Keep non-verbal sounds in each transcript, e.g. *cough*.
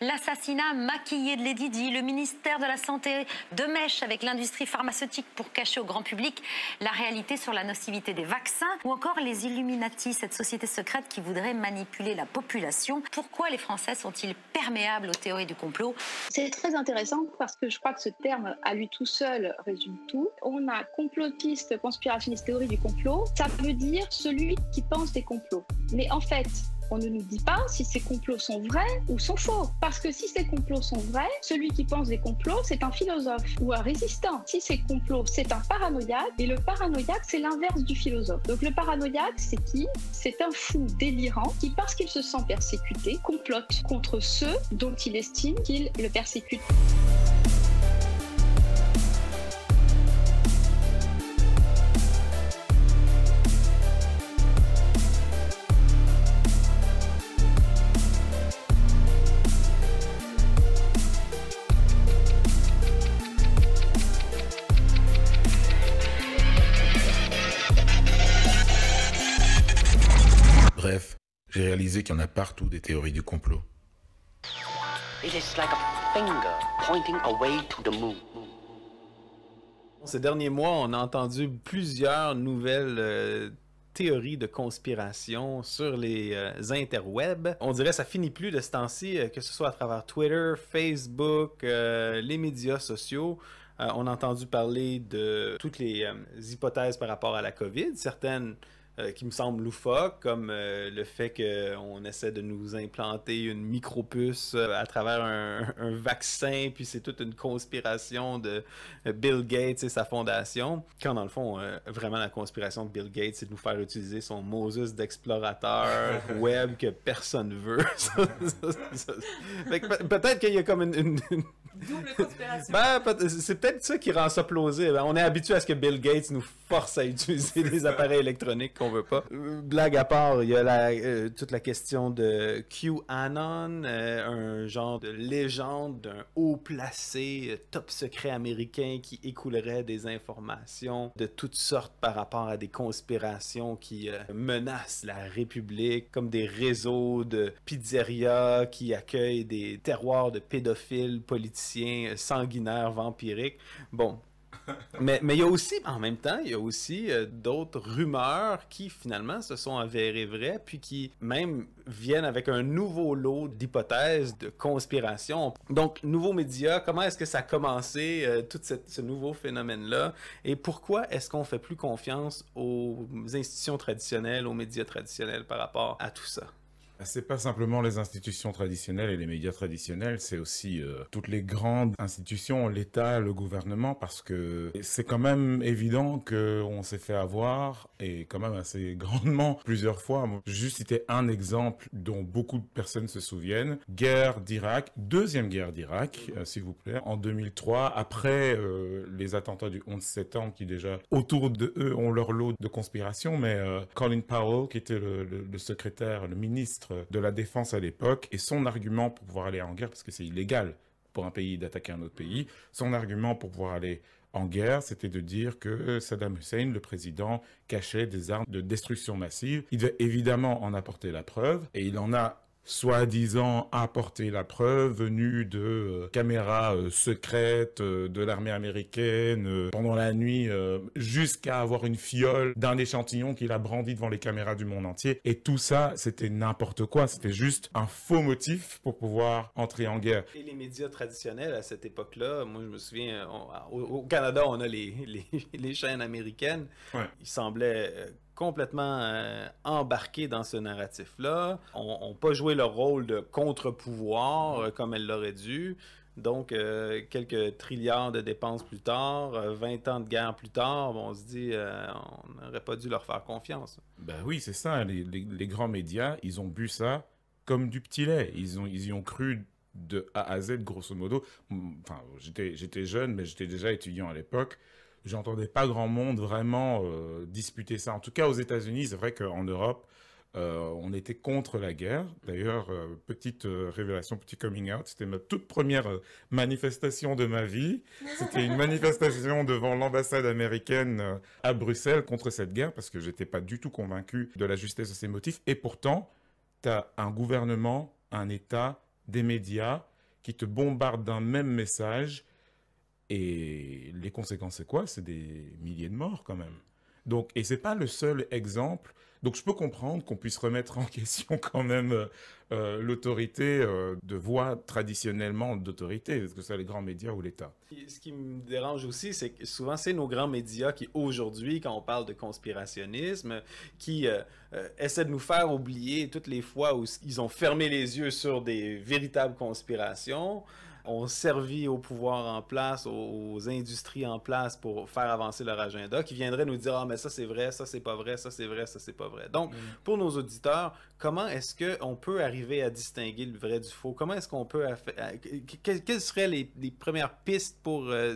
l'assassinat maquillé de Lady Di, le ministère de la Santé de mèche avec l'industrie pharmaceutique pour cacher au grand public la réalité sur la nocivité des vaccins, ou encore les Illuminati, cette société secrète qui voudrait manipuler la population. Pourquoi les Français sont-ils perméables aux théories du complot C'est très intéressant parce que je crois que ce terme à lui tout seul résume tout. On a complotiste, conspirationniste, théorie du complot. Ça veut dire celui qui pense des complots. Mais en fait, on ne nous dit pas si ces complots sont vrais ou sont faux. Parce que si ces complots sont vrais, celui qui pense des complots, c'est un philosophe ou un résistant. Si ces complots, c'est un paranoïaque, et le paranoïaque, c'est l'inverse du philosophe. Donc le paranoïaque, c'est qui C'est un fou délirant qui, parce qu'il se sent persécuté, complote contre ceux dont il estime qu'il le persécute. qu'il y en a partout des théories du complot. Ces derniers mois, on a entendu plusieurs nouvelles euh, théories de conspiration sur les euh, interwebs. On dirait que ça finit plus de ce temps-ci, euh, que ce soit à travers Twitter, Facebook, les médias sociaux. on a entendu parler de toutes les hypothèses par rapport à la COVID. Certaines euh, qui me semblent loufoques, comme euh, le fait qu'on essaie de nous implanter une micropuce euh, à travers *laughs* un, vaccin, puis c'est toute une conspiration de Bill Gates et sa fondation, quand dans le fond, vraiment la conspiration de Bill Gates, c'est de nous faire utiliser son Moses d'explorateur *laughs* web que personne veut. *laughs* peut-être qu'il y a comme une... Double conspiration. Ben, c'est peut-être ça qui rend ça plausible. On est habitué à ce que Bill Gates nous force à utiliser des appareils électroniques pas. Euh, blague à part, il y a euh, toute la question de QAnon, euh, un genre de légende d'un haut placé, top secret américain qui écoulerait des informations de toutes sortes par rapport à des conspirations qui menacent la République, comme des réseaux de pizzerias qui accueillent des terroirs de pédophiles politiciens sanguinaires vampiriques. Bon, mais, il y a aussi, en même temps, il y a aussi euh, d'autres rumeurs qui finalement se sont avérées vraies, puis qui même viennent avec un nouveau lot d'hypothèses de conspiration. Donc, nouveaux médias, comment est-ce que ça a commencé, euh, tout ce nouveau phénomène-là, et pourquoi est-ce qu'on fait plus confiance aux institutions traditionnelles, aux médias traditionnels par rapport à tout ça? Ah, c'est pas simplement les institutions traditionnelles et les médias traditionnels, c'est aussi euh, toutes les grandes institutions, l'État, le gouvernement, parce que c'est quand même évident qu'on s'est fait avoir et quand même assez *laughs* grandement plusieurs fois. juste citer un exemple dont beaucoup de personnes se souviennent guerre d'Irak, deuxième guerre d'Irak, euh, s'il vous plaît, en 2003, après euh, les attentats du 11 septembre qui déjà autour de eux ont leur lot de conspiration, mais Colin Powell, qui était le secrétaire, le ministre de la Défense à l'époque, et son argument pour pouvoir aller en guerre, parce que c'est illégal pour un pays d'attaquer un autre pays, son argument pour pouvoir aller en guerre, c'était de dire que euh, Saddam Hussein, le président, cachait des armes de destruction massive. Il devait évidemment en apporter la preuve, et il en a soi-disant apporter la preuve venue de euh, caméras euh, secrètes euh, de l'armée américaine pendant la nuit jusqu'à avoir une fiole d'un échantillon qu'il a brandi devant les caméras du monde entier. Et tout ça, c'était n'importe quoi. C'était juste un faux motif pour pouvoir entrer en guerre. Et les médias traditionnels à cette époque-là, moi je me souviens, au, Canada, on a les, chaînes américaines. Il semblait complètement euh, embarqués dans ce narratif-là, ont, pas joué leur rôle de contre-pouvoir euh, comme elle l'aurait dû. Donc, euh, quelques trilliards de dépenses plus tard, 20 ans de guerre plus tard, on se dit, on n'aurait pas dû leur faire confiance. Ben oui, c'est ça. Les, grands médias, ils ont bu ça comme du petit lait. Ils, ont, ils y ont cru de A à Z, grosso modo. Enfin, j'étais jeune, mais j'étais déjà étudiant à l'époque j'entendais pas grand monde vraiment euh, disputer ça. En tout cas, aux États-Unis, c'est vrai qu'en Europe, euh, on était contre la guerre. D'ailleurs, euh, petite révélation, petit coming out, c'était ma toute première manifestation de ma vie. C'était une manifestation devant l'ambassade américaine à Bruxelles contre cette guerre parce que j'étais pas du tout convaincu de la justesse de ces motifs. Et pourtant, tu as un gouvernement, un État, des médias qui te bombardent d'un même message et les conséquences, c'est quoi C'est des milliers de morts quand même. Donc, et c'est pas le seul exemple. Donc, je peux comprendre qu'on puisse remettre en *laughs* question quand même euh, euh, l'autorité euh, de voix traditionnellement d'autorité, que ce soit les grands médias ou l'État. Ce qui me dérange aussi, c'est que souvent c'est nos grands médias qui aujourd'hui, quand on parle de conspirationnisme, qui essaient de nous faire oublier toutes les fois où ils ont fermé les yeux sur des véritables conspirations ont servi au pouvoir en place, aux, industries en place pour faire avancer leur agenda, qui viendraient nous dire Ah, mais ça c'est vrai, ça c'est pas vrai, ça c'est vrai, ça c'est pas vrai. Donc, mm. pour nos auditeurs, comment est-ce qu'on peut arriver à distinguer le vrai du faux Comment est-ce qu'on peut. Quelles seraient les, premières pistes pour. Euh,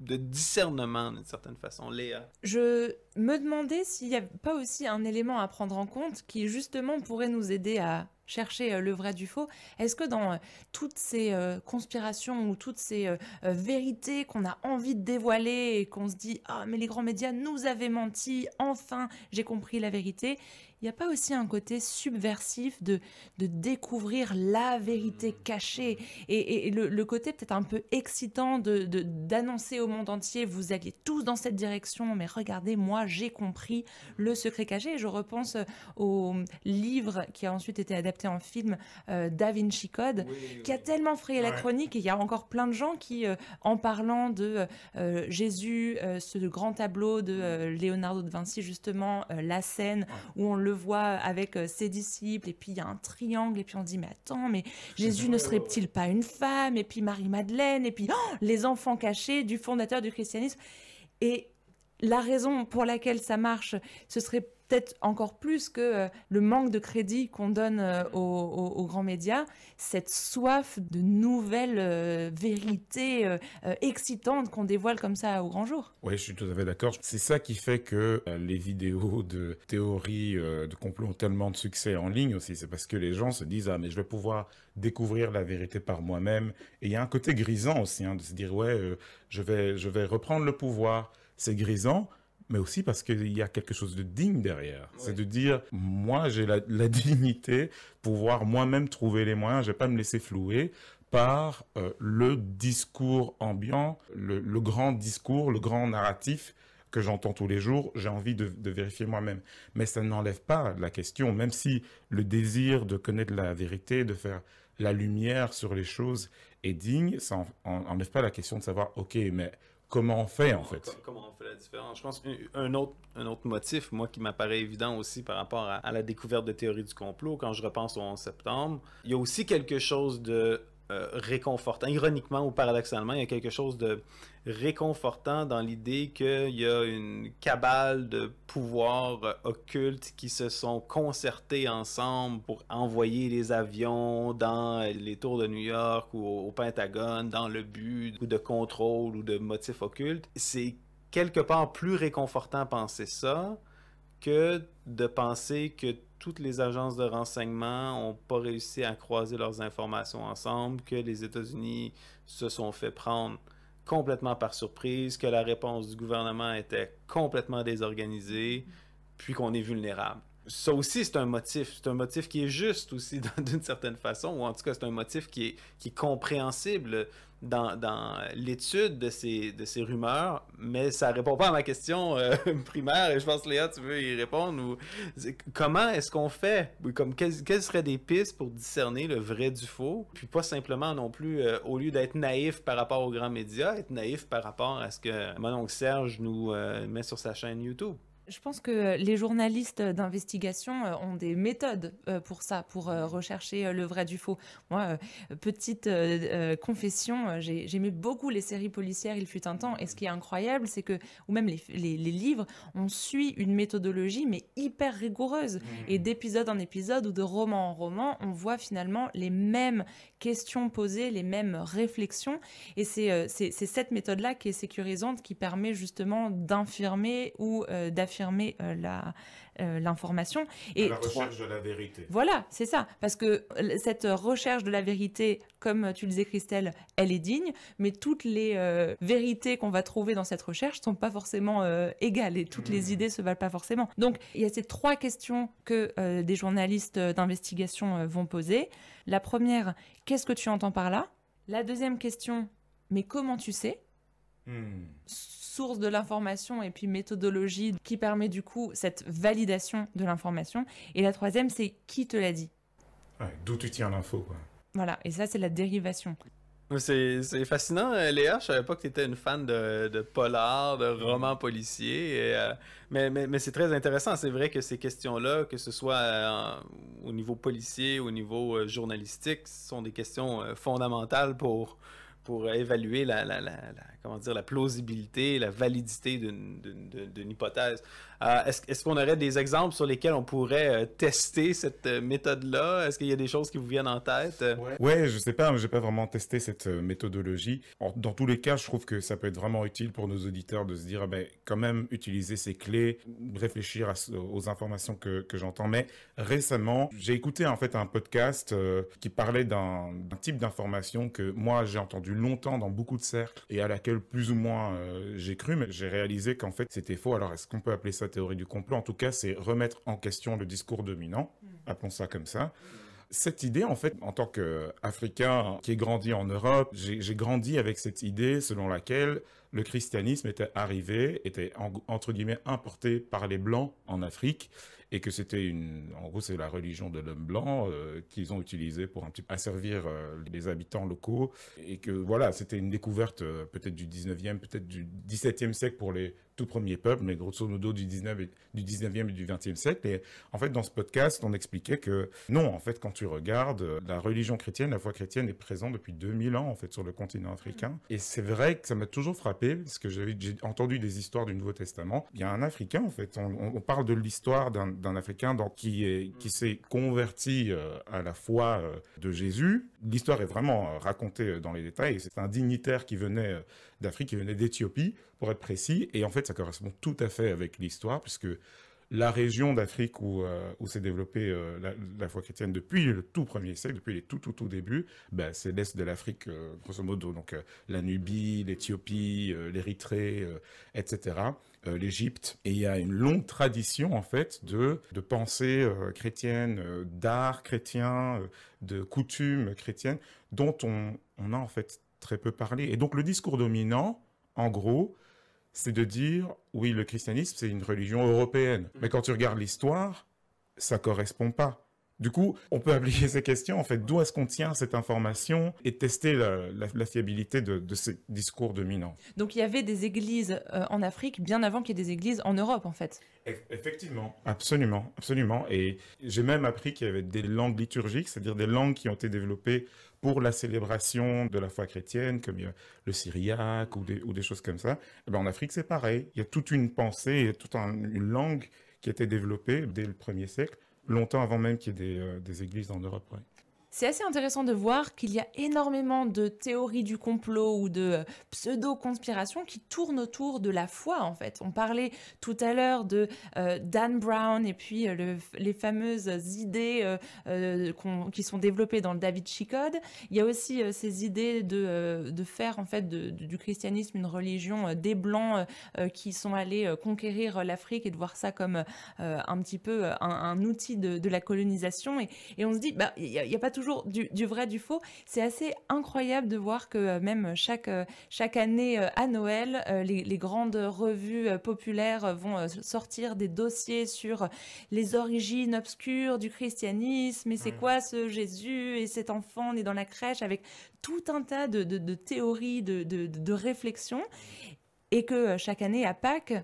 de discernement d'une certaine façon, Léa. Je me demandais s'il n'y a pas aussi un élément à prendre en compte qui justement pourrait nous aider à, chercher euh, le vrai du faux. Est-ce que dans euh, toutes ces euh, conspirations ou toutes ces vérités qu'on a envie de dévoiler et qu'on se dit ⁇ Ah mais les grands médias nous avaient menti, enfin j'ai compris la vérité ⁇ n'y a pas aussi un côté subversif de, de découvrir la vérité mm. cachée et, le, côté peut-être un peu excitant de, d'annoncer au monde entier, vous alliez tous dans cette direction, mais regardez, moi j'ai compris le secret caché. Et je repense euh, au livre qui a ensuite été adapté en film, euh, Da Vinci Code, qui a tellement frayé la chronique et il y a encore plein de gens qui, euh, en parlant de euh, Jésus, ce grand tableau de mm. Leonardo de Vinci, justement, la scène où on le voit avec euh, ses disciples, et puis il y a un triangle, et puis on dit, mais attends, mais Jésus ne serait-il pas une femme, et puis Marie-Madeleine, et puis oh, les enfants cachés du fondateur du christianisme. Et la raison pour laquelle ça marche, ce serait encore plus que euh, le manque de crédit qu'on donne euh, aux, grands médias, cette soif de nouvelles euh, vérités excitantes qu'on dévoile comme ça au grand jour. Oui, je suis tout à fait d'accord. C'est ça qui fait que les vidéos de théories de complot ont tellement de succès en ligne aussi. C'est parce que les gens se disent, ah, mais je vais pouvoir découvrir la vérité par moi-même. Et il y a un côté grisant aussi, hein, de se dire, ouais, je, vais, je vais reprendre le pouvoir. C'est grisant, mais aussi parce qu'il y a quelque chose de digne derrière. C'est de dire, moi, j'ai la, *laughs* dignité dignité pouvoir moi-même trouver les moyens, je vais pas me laisser flouer par euh, le discours ambiant, le, grand discours, le grand narratif que j'entends tous les jours, j'ai envie de, vérifier moi-même. Mais ça n'enlève pas la question, même si le désir de connaître la vérité, de faire la lumière sur les choses est digne, ça n'enlève pas la question de savoir, ok, mais comment on fait, en fait. Comment on fait la différence. Je pense qu'un autre, un autre motif, moi, qui m'apparaît évident aussi par rapport à, à, la découverte de théorie du complot, quand je repense au 11 septembre, il y a aussi quelque chose de euh, réconfortant. Ironiquement ou paradoxalement, il y a quelque chose de réconfortant dans l'idée qu'il y a une cabale de pouvoirs euh, occultes qui se sont concertés ensemble pour envoyer les avions dans les tours de New York ou au, Pentagone dans le but de contrôle ou de motifs occultes. C'est quelque part plus réconfortant penser ça que de penser que toutes les agences de renseignement n'ont pas réussi à croiser leurs informations ensemble, que les États-Unis se sont fait prendre complètement par surprise, que la réponse du gouvernement était complètement désorganisée, puis qu'on est vulnérable ça aussi, c'est un motif. C'est un motif qui est juste aussi, *laughs* d'une certaine façon, ou en tout cas, c'est un motif qui est, compréhensible dans, l'étude de ces, rumeurs, mais ça ne répond pas à ma question euh, *laughs* primaire, et je pense, Léa, tu veux y répondre. Comment est-ce qu'on fait? quelles, seraient des pistes pour discerner le vrai du faux? Puis pas simplement non plus, euh, au lieu d'être naïf par rapport aux grands médias, être naïf par rapport à ce que mon oncle Serge nous euh, met sur sa chaîne YouTube. Je pense que les journalistes d'investigation euh, ont des méthodes euh, pour ça, pour euh, rechercher le vrai du faux. Moi, petite confession, j'aimais beaucoup les séries policières, il fut un temps, et ce qui est incroyable, c'est que, ou même les, livres, on suit une méthodologie, mais hyper rigoureuse. Mmh. Et d'épisode en épisode ou de roman en roman, on voit finalement les mêmes questions posées, les mêmes réflexions. Et c'est cette méthode-là qui est sécurisante, qui permet justement d'infirmer ou d'affirmer euh, la euh, l'information et la la vérité. Voilà, c'est ça, parce que euh, cette recherche de la vérité, comme tu le disais Christelle, elle est digne, mais toutes les vérités qu'on va trouver dans cette recherche sont pas forcément égales et toutes les hmm. idées se valent pas forcément. Donc il y a ces trois questions que des journalistes d'investigation vont poser. La première, qu'est-ce que tu entends par là La deuxième question, mais comment tu sais hmm source de l'information et puis méthodologie qui permet du coup cette validation de l'information. Et la troisième, c'est qui te l'a dit. D'où tu tiens l'info. Quoi. Voilà, et ça, c'est la dérivation. C'est, fascinant, euh, Léa. Je savais pas que tu étais une fan de, de polar, de romans policiers. Euh, mais, c'est très intéressant. C'est vrai que ces questions-là, que ce soit euh, au niveau policier, au niveau journalistique, sont des questions fondamentales pour pour évaluer la, comment dire, la plausibilité, la validité d'une hypothèse. Euh, est-ce qu'on aurait des exemples sur lesquels on pourrait euh, tester cette euh, méthode-là? Est-ce qu'il y a des choses qui vous viennent en tête? Ouais, je je sais pas, mais j'ai pas vraiment testé cette méthodologie. dans tous les cas, je trouve que ça peut être vraiment utile pour nos auditeurs de se dire, ah ben, quand même, utiliser ces clés, réfléchir aux informations que, j'entends. Mais récemment, j'ai écouté en fait un podcast qui parlait d'un type d'information que moi j'ai entendu longtemps dans beaucoup de cercles et à laquelle plus ou moins euh, j'ai cru, mais j'ai réalisé qu'en fait c'était faux. Alors est-ce qu'on peut appeler ça théorie du complot En tout cas, c'est remettre en question le discours dominant, mm. appelons ça comme ça. cette idée, en fait, en tant qu'Africain qui est grandi en Europe, j'ai grandi avec cette idée selon laquelle le christianisme était arrivé, était entre guillemets importé par les Blancs en Afrique, et que c'était une, en gros, c'est la religion de l'homme blanc euh, qu'ils ont utilisée pour un petit peu asservir euh, les habitants locaux et que voilà, c'était une découverte euh, peut-être du 19e, peut-être du 17e siècle pour les tout premier peuple, mais grosso modo du 19 du 19e et du 20e siècle. Et en fait, dans ce podcast, on expliquait que non, en fait, quand tu regardes, la religion chrétienne, la foi chrétienne est présente depuis 2000 ans, en fait, sur le continent africain. Mmh. Et c'est vrai que ça m'a toujours frappé, parce que j'ai entendu des histoires du Nouveau Testament. Il y a un Africain, en fait. On, parle de l'histoire d'un Africain qui s'est converti euh, à la foi euh, de Jésus, l'histoire est vraiment euh, racontée euh, dans les détails. C'est un dignitaire qui venait euh, d'Afrique, qui venait d'Éthiopie, pour être précis. Et en fait, ça correspond tout à fait avec l'histoire, puisque la région d'Afrique où, s'est développée la, foi chrétienne depuis le tout premier siècle, depuis les tout tout tout débuts, ben, c'est l'est de l'Afrique grosso modo, donc la Nubie, l'Éthiopie, l'Érythrée, etc. Euh, l'Égypte. Et il y a une longue tradition en fait de pensées pensée euh, chrétienne, euh, d'art chrétien, de coutumes chrétiennes dont on on a en fait très peu parlé. Et donc le discours dominant, en gros, c'est de dire oui le christianisme c'est une religion européenne. Mais quand tu regardes l'histoire, ça correspond pas. Du coup, on peut appliquer ces questions, en fait, d'où est-ce qu'on tient cette information et tester la, fiabilité de, ces discours dominants. Donc il y avait des églises euh, en Afrique bien avant qu'il y ait des églises en Europe, en fait. Effectivement, absolument, absolument. Et j'ai même appris qu'il y avait des langues liturgiques, c'est-à-dire des langues qui ont été développées pour la célébration de la foi chrétienne, comme euh, le syriaque ou des, choses comme ça. Eh ben, en Afrique, c'est pareil. Il y a toute une pensée, il toute une langue qui a été développée dès le premier siècle longtemps avant même qu'il y ait des, euh, églises en Europe c'est assez intéressant de voir qu'il y a énormément de théories du complot ou de euh, pseudo conspiration qui tournent autour de la foi, en fait. On parlait tout à l'heure de euh, Dan Brown et puis euh, les fameuses idées qui sont développées dans le David Chicode. Il y a aussi ces idées de, faire, en fait, du christianisme une religion des Blancs qui sont allés conquérir l'Afrique et de voir ça comme un petit peu un, outil de, la colonisation. Et, on se dit, bah, il n'y a, a pas toujours du, vrai, du faux. C'est assez incroyable de voir que euh, même chaque, euh, chaque année euh, à Noël, les, grandes revues populaires vont sortir des dossiers sur les origines obscures du christianisme et c'est mmh. quoi ce Jésus et cet enfant né dans la crèche avec tout un tas de, théories, de, de, de réflexions et que chaque année à Pâques,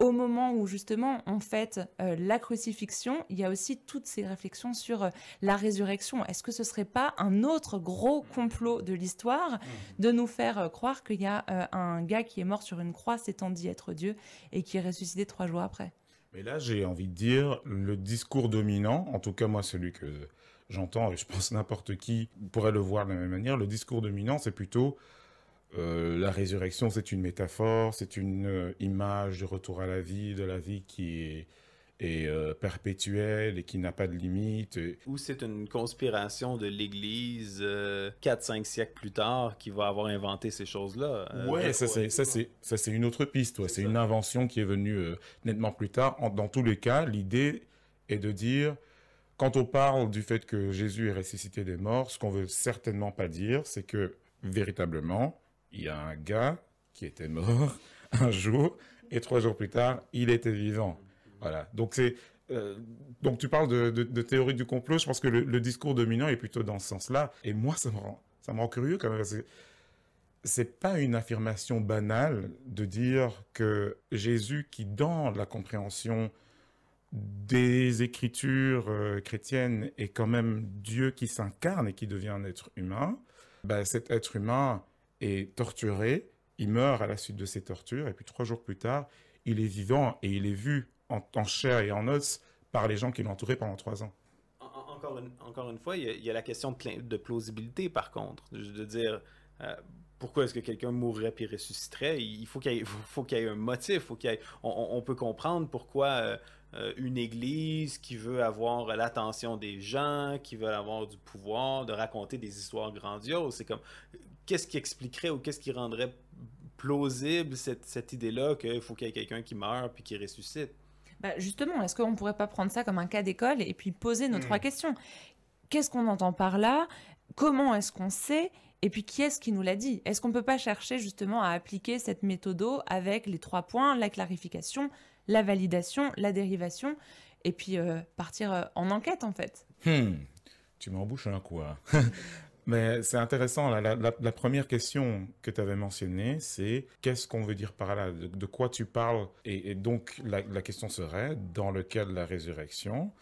au moment où justement on fait, euh, la crucifixion, il y a aussi toutes ces réflexions sur euh, la résurrection. Est-ce que ce serait pas un autre gros complot de l'histoire de nous faire euh, croire qu'il y a un gars qui est mort sur une croix s'étant dit être Dieu et qui est ressuscité trois jours après Mais là, j'ai envie de dire le discours dominant, en tout cas moi celui que j'entends, et je pense n'importe qui pourrait le voir de la même manière, le discours dominant, c'est plutôt euh, la résurrection, c'est une métaphore, c'est une euh, image de retour à la vie, de la vie qui est, euh, perpétuelle et qui n'a pas de limite. Ou c'est une conspiration de l'Église 4-5 siècles plus tard qui va avoir inventé ces choses-là. Oui, ça c'est, une autre piste, c'est, une invention qui est venue nettement plus tard. dans tous les cas, l'idée est de dire... Quand on parle du fait que Jésus est ressuscité des morts, ce qu'on veut certainement pas dire, c'est que véritablement, il y a un gars qui était mort *laughs* un jour et trois jours plus tard, il était vivant. Voilà. Donc c'est euh, donc tu parles de, théorie du complot. Je pense que le, discours dominant est plutôt dans ce sens-là. Et moi, ça me rend ça me rend curieux quand même. c'est pas une affirmation banale de dire que Jésus, qui dans la compréhension des écritures euh, chrétiennes est quand même Dieu qui s'incarne et qui devient un être humain, ben, cet être humain torturé, il meurt à la suite de ces tortures, et puis trois jours plus tard, il est vivant et il est vu en, chair et en os par les gens qui l'ont entouré pendant trois ans. Encore une, fois, il y, a, la question de, plausibilité, par contre, de dire euh, pourquoi est-ce que quelqu'un mourrait puis ressusciterait. Il faut qu'il y, ait un motif, faut on, peut comprendre pourquoi... Euh, euh, une église qui veut avoir l'attention des gens, qui veut avoir du pouvoir, de raconter des histoires grandioses. C'est comme, qu'est-ce qui expliquerait ou qu'est-ce qui rendrait plausible cette, idée-là qu'il faut qu'il y ait quelqu'un qui meurt puis qui ressuscite? Bah justement, est-ce qu'on ne pourrait pas prendre ça comme un cas d'école et puis poser nos hmm. trois questions Qu'est-ce qu'on entend par là Comment est-ce qu'on sait et puis qui est-ce qui nous l'a dit Est-ce qu'on ne peut pas chercher justement à appliquer cette méthode avec les trois points, la clarification, la validation, la dérivation, et puis euh, partir euh, en enquête en fait. Hmm. Tu m'embouches un coup. Hein. *laughs* Mais c'est intéressant, la, première question que tu avais mentionnée, c'est qu'est-ce qu'on veut dire par là de, quoi tu parles et, donc la, question serait, dans le cas de la résurrection,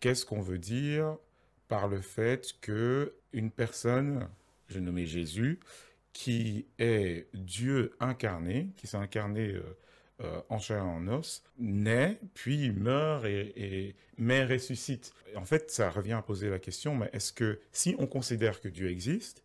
qu'est-ce qu'on veut dire par le fait que une personne, je nommer Jésus, qui est Dieu incarné, qui s'est incarné euh, euh, en os, naît, puis meurt, et, mais ressuscite. En fait, ça revient à poser la question, mais est-ce que si on considère que Dieu existe,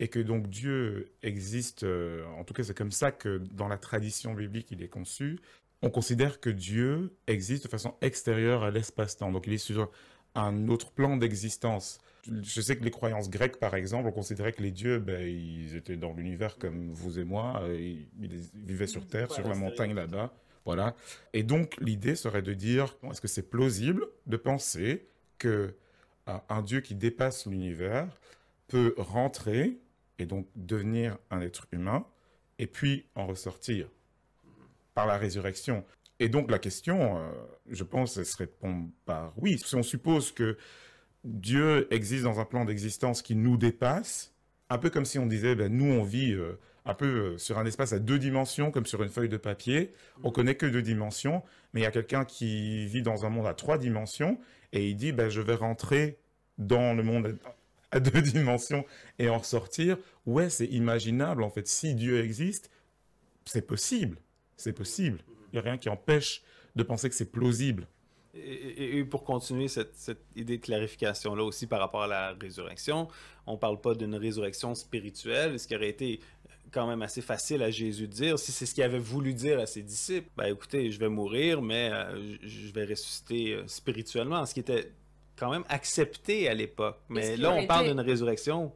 et que donc Dieu existe, euh, en tout cas c'est comme ça que dans la tradition biblique il est conçu, on considère que Dieu existe de façon extérieure à l'espace-temps. Donc il est sur un autre plan d'existence. Je sais que les croyances grecques, par exemple, on considérait que les dieux, ben, ils étaient dans l'univers comme vous et moi, ils vivaient sur Terre, sur la montagne là-bas. Voilà. Et donc, l'idée serait de dire, est-ce que c'est plausible de penser que ah, un dieu qui dépasse l'univers peut rentrer et donc devenir un être humain et puis en ressortir par la résurrection. Et donc la question, euh, je pense, elle se répond par oui. Si on suppose que Dieu existe dans un plan d'existence qui nous dépasse, un peu comme si on disait, ben, nous on vit euh, un peu euh, sur un espace à deux dimensions, comme sur une feuille de papier, on mm-hmm. connaît que deux dimensions, mais il y a quelqu'un qui vit dans un monde à trois dimensions, et il dit, ben, je vais rentrer dans le monde à deux dimensions et en ressortir. Ouais, c'est imaginable, en fait, si Dieu existe, c'est possible, c'est possible. Il n'y a rien qui empêche de penser que c'est plausible. Et, pour continuer cette, idée de clarification-là aussi par rapport à la résurrection, on ne parle pas d'une résurrection spirituelle, ce qui aurait été quand même assez facile à Jésus de dire, si c'est ce qu'il avait voulu dire à ses disciples, ben écoutez, je vais mourir, mais euh, je vais ressusciter euh, spirituellement, ce qui était quand même accepté à l'époque. Mais là, on parle d'une résurrection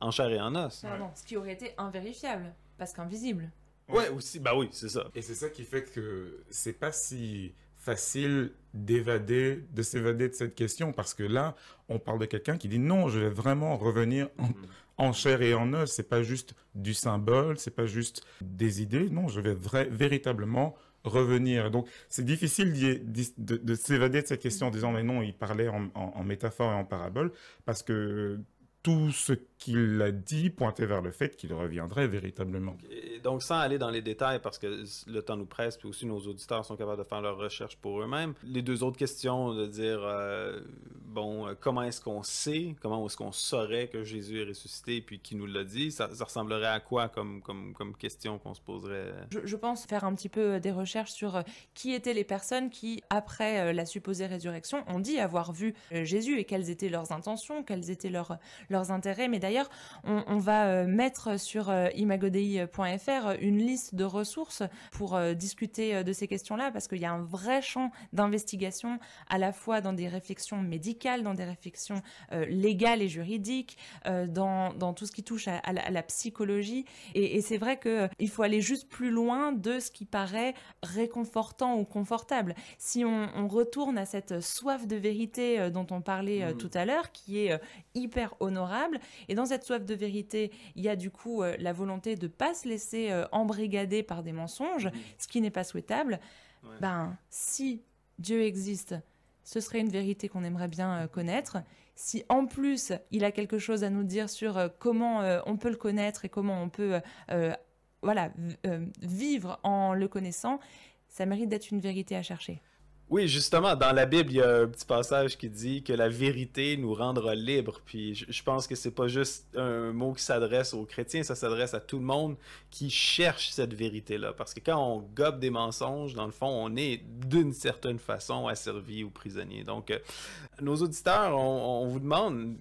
en chair et en os. ce qui aurait été invérifiable, parce qu'invisible. Ouais, aussi, bah oui, c'est ça. Et c'est ça qui fait que c'est pas si facile d'évader, de s'évader de cette question, parce que là, on parle de quelqu'un qui dit non, je vais vraiment revenir mhm. en, chair et en os. C'est pas juste du symbole, c'est pas juste des idées. Non, je vais vrai, véritablement revenir. Donc, c'est difficile de, s'évader de cette question en disant mais non, il parlait en métaphore et en parabole, parce que tout ce qu'il a dit pointait vers le fait qu'il reviendrait véritablement. Et donc, sans aller dans les détails, parce que le temps nous presse, puis aussi nos auditeurs sont capables de faire leurs recherches pour eux-mêmes, les deux autres questions de dire, euh, bon, euh, comment est-ce qu'on sait, comment est-ce qu'on saurait que Jésus est ressuscité, puis qui nous l'a dit, ça, ressemblerait à quoi comme, comme, comme question qu'on se poserait je, je, pense faire un petit peu euh, des recherches sur qui étaient les personnes qui, après la supposée résurrection, ont dit avoir vu Jésus et quelles étaient leurs intentions, quelles étaient leurs, leurs intérêts. Mais d'ailleurs, on, va euh, mettre sur euh, imagodei.fr euh, une liste de ressources pour discuter de ces questions-là, parce qu'il y a un vrai champ d'investigation à la fois dans des réflexions médicales, dans des réflexions légales et juridiques, dans, tout ce qui touche à, la, psychologie. Et, c'est vrai que il faut aller juste plus loin de ce qui paraît réconfortant ou confortable. Si on, retourne à cette soif de vérité dont on parlait mm. tout à l'heure, qui est hyper honorable, et dans cette soif de vérité, il y a du coup euh, la volonté de ne pas se laisser euh, embrigader par des mensonges, ce qui n'est pas souhaitable. Ben, si Dieu existe, ce serait une vérité qu'on aimerait bien euh, connaître. Si en plus il a quelque chose à nous dire sur comment on peut le connaître et comment on peut voilà, vivre en le connaissant, ça mérite d'être une vérité à chercher. Oui, justement, dans la Bible, il y a un petit passage qui dit que la vérité nous rendra libres. Puis je pense que c'est pas juste un mot qui s'adresse aux chrétiens, ça s'adresse à tout le monde qui cherche cette vérité-là. Parce que quand on gobe des mensonges, dans le fond, on est d'une certaine façon asservi ou prisonnier. Donc, euh, nos auditeurs, on, vous demande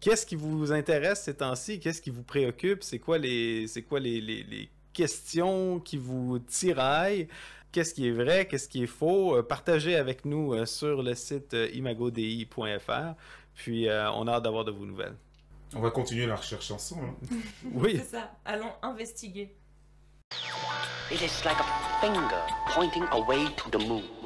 qu'est-ce qui vous intéresse ces temps-ci, qu'est-ce qui vous préoccupe, c'est quoi les, c'est quoi les, les, les questions qui vous tiraillent qu'est-ce qui est vrai, qu'est-ce qui est faux. Euh, partagez avec nous euh, sur le site euh, imago.di.fr Puis on a hâte d'avoir de vos nouvelles. On va continuer la recherche ensemble. *laughs* oui. C'est ça. Allons investiguer. It is finger pointing to the